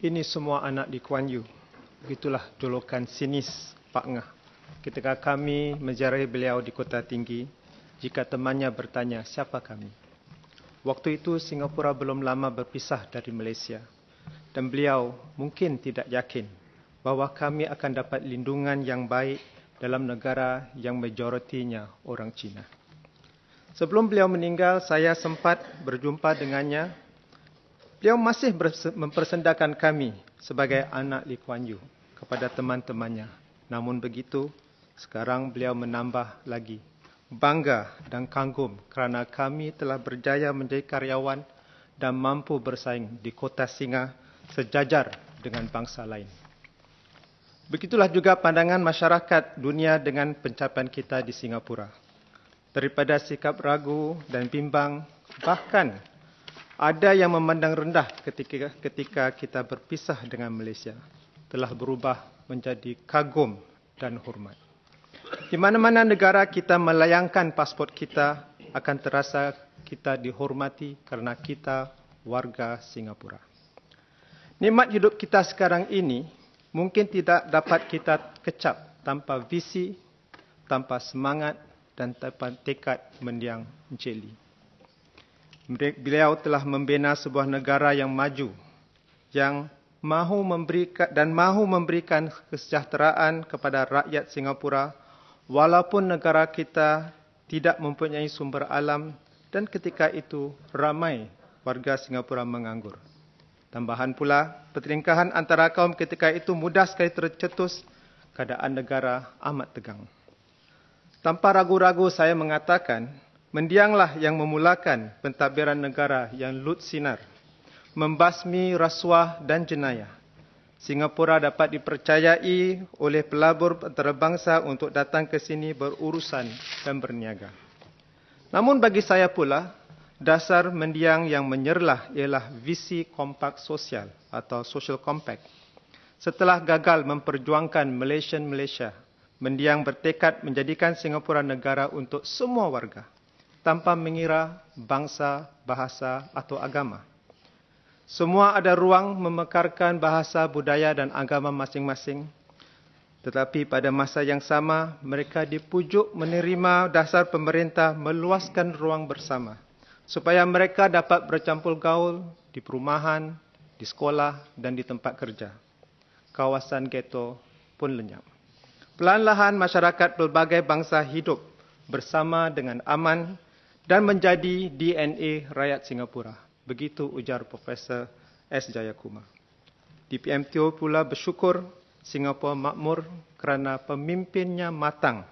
Ini semua anak di Kuan Yu. Begitulah dolokan sinis Pak Ngah. Ketika kami menjarai beliau di Kota Tinggi, jika temannya bertanya, siapa kami? Waktu itu Singapura belum lama berpisah dari Malaysia. Dan beliau mungkin tidak yakin bahawa kami akan dapat lindungan yang baik dalam negara yang majoritinya orang Cina. Sebelum beliau meninggal, saya sempat berjumpa dengannya beliau masih mempersendakan kami sebagai anak Lee Kuan Yew kepada teman-temannya. Namun begitu, sekarang beliau menambah lagi bangga dan kanggum kerana kami telah berjaya menjadi karyawan dan mampu bersaing di kota Singa sejajar dengan bangsa lain. Begitulah juga pandangan masyarakat dunia dengan pencapaian kita di Singapura. Daripada sikap ragu dan bimbang, bahkan ada yang memandang rendah ketika ketika kita berpisah dengan Malaysia telah berubah menjadi kagum dan hormat. Di mana-mana negara kita melayangkan pasport kita akan terasa kita dihormati kerana kita warga Singapura. Nikmat hidup kita sekarang ini mungkin tidak dapat kita kecap tanpa visi, tanpa semangat dan tanpa tekad mendiang Encik Lee. Beliau telah membina sebuah negara yang maju yang mahu memberikan dan mahu memberikan kesejahteraan kepada rakyat Singapura walaupun negara kita tidak mempunyai sumber alam dan ketika itu ramai warga Singapura menganggur. Tambahan pula, pertelingkahan antara kaum ketika itu mudah sekali tercetus, keadaan negara amat tegang. Tanpa ragu-ragu saya mengatakan Mendianglah yang memulakan pentadbiran negara yang lut sinar. Membasmi rasuah dan jenayah. Singapura dapat dipercayai oleh pelabur antarabangsa untuk datang ke sini berurusan dan berniaga. Namun bagi saya pula, dasar mendiang yang menyerlah ialah visi kompak sosial atau social compact. Setelah gagal memperjuangkan Malaysian Malaysia, mendiang bertekad menjadikan Singapura negara untuk semua warga tanpa mengira bangsa, bahasa atau agama. Semua ada ruang memekarkan bahasa, budaya dan agama masing-masing. Tetapi pada masa yang sama, mereka dipujuk menerima dasar pemerintah meluaskan ruang bersama. Supaya mereka dapat bercampur gaul di perumahan, di sekolah dan di tempat kerja. Kawasan ghetto pun lenyap. Pelan-lahan masyarakat pelbagai bangsa hidup bersama dengan aman, dan menjadi DNA rakyat Singapura. Begitu ujar Profesor S. Jayakumar. Di DPMTO pula bersyukur Singapura makmur kerana pemimpinnya matang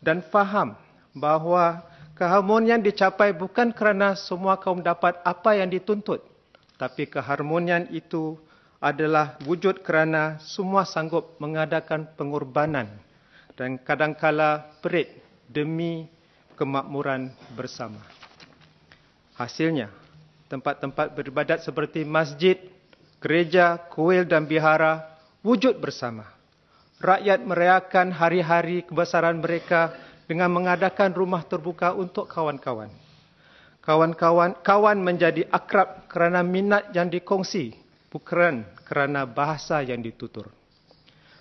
dan faham bahawa keharmonian dicapai bukan kerana semua kaum dapat apa yang dituntut tapi keharmonian itu adalah wujud kerana semua sanggup mengadakan pengorbanan dan kadangkala perit demi kemakmuran bersama. Hasilnya, tempat-tempat beribadat seperti masjid, gereja, kuil dan bihara wujud bersama. Rakyat merayakan hari-hari kebesaran mereka dengan mengadakan rumah terbuka untuk kawan-kawan. Kawan-kawan kawan menjadi akrab kerana minat yang dikongsi, bukan kerana bahasa yang ditutur.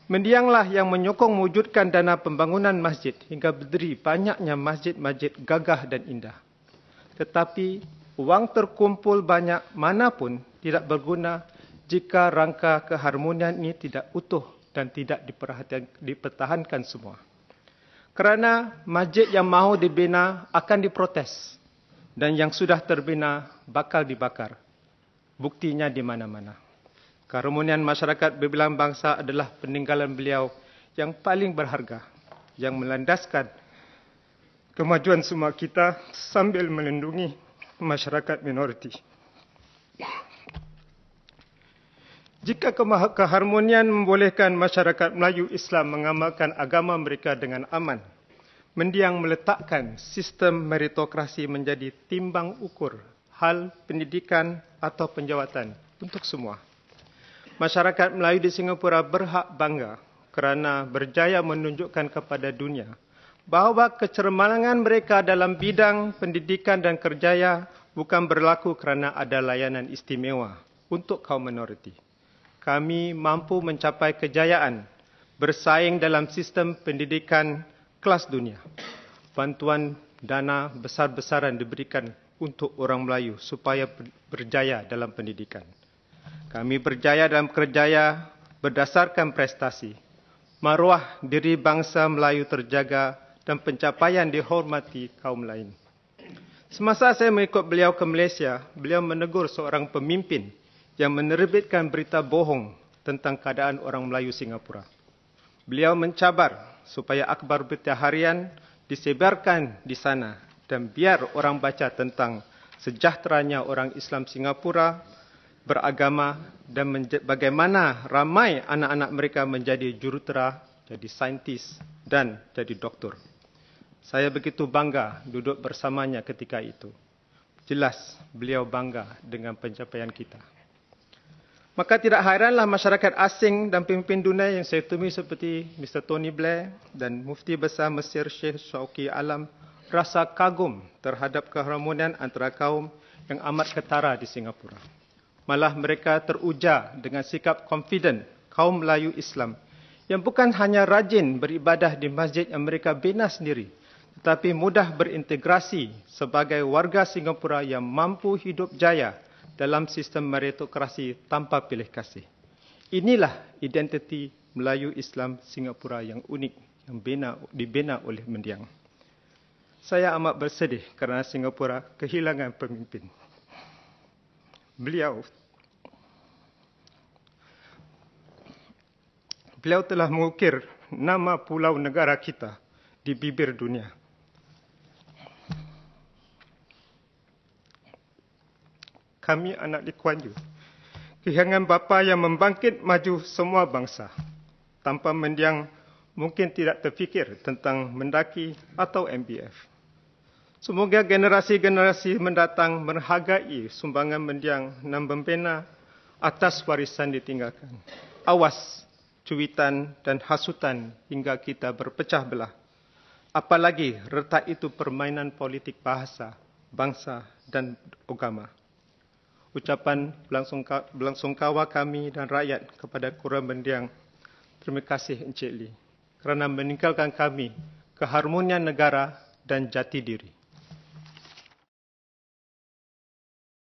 Mendianglah yang menyokong mewujudkan dana pembangunan masjid hingga berdiri banyaknya masjid-masjid gagah dan indah. Tetapi wang terkumpul banyak manapun tidak berguna jika rangka keharmonian ini tidak utuh dan tidak dipertahankan semua. Kerana masjid yang mahu dibina akan diprotes dan yang sudah terbina bakal dibakar. Buktinya di mana-mana. Karumunian masyarakat berbilang bangsa adalah peninggalan beliau yang paling berharga yang melandaskan kemajuan semua kita sambil melindungi masyarakat minoriti. Jika keharmonian membolehkan masyarakat Melayu Islam mengamalkan agama mereka dengan aman, mendiang meletakkan sistem meritokrasi menjadi timbang ukur hal pendidikan atau penjawatan untuk semua. Masyarakat Melayu di Singapura berhak bangga kerana berjaya menunjukkan kepada dunia bahawa kecermangan mereka dalam bidang pendidikan dan kerjaya bukan berlaku kerana ada layanan istimewa untuk kaum minoriti. Kami mampu mencapai kejayaan bersaing dalam sistem pendidikan kelas dunia. Bantuan dana besar-besaran diberikan untuk orang Melayu supaya berjaya dalam pendidikan. Kami berjaya dan kerjaya berdasarkan prestasi. maruah diri bangsa Melayu terjaga dan pencapaian dihormati kaum lain. Semasa saya mengikut beliau ke Malaysia, beliau menegur seorang pemimpin yang menerbitkan berita bohong tentang keadaan orang Melayu Singapura. Beliau mencabar supaya akhbar berita harian disebarkan di sana dan biar orang baca tentang sejahteranya orang Islam Singapura beragama dan bagaimana ramai anak-anak mereka menjadi jurutera, jadi saintis dan jadi doktor. Saya begitu bangga duduk bersamanya ketika itu. Jelas beliau bangga dengan pencapaian kita. Maka tidak hairanlah masyarakat asing dan pemimpin dunia yang saya temui seperti Mr. Tony Blair dan Mufti Besar Mesir Sheikh Shawki Alam rasa kagum terhadap keharmonian antara kaum yang amat ketara di Singapura malah mereka teruja dengan sikap confident kaum Melayu Islam yang bukan hanya rajin beribadah di masjid yang mereka bina sendiri tetapi mudah berintegrasi sebagai warga Singapura yang mampu hidup jaya dalam sistem meritokrasi tanpa pilih kasih. Inilah identiti Melayu Islam Singapura yang unik yang bina, dibina oleh mendiang. Saya amat bersedih kerana Singapura kehilangan pemimpin beliau beliau telah mengukir nama pulau negara kita di bibir dunia. Kami anak di Kuan Yew, bapa yang membangkit maju semua bangsa tanpa mendiang mungkin tidak terfikir tentang mendaki atau MBF. Semoga generasi-generasi mendatang menghargai sumbangan mendiang dan membina atas warisan ditinggalkan. Awas cuitan dan hasutan hingga kita berpecah belah. Apalagi retak itu permainan politik bahasa, bangsa dan agama. Ucapan belangsungkawa kami dan rakyat kepada Kura Mendiang. Terima kasih Encik Lee kerana meninggalkan kami keharmonian negara dan jati diri.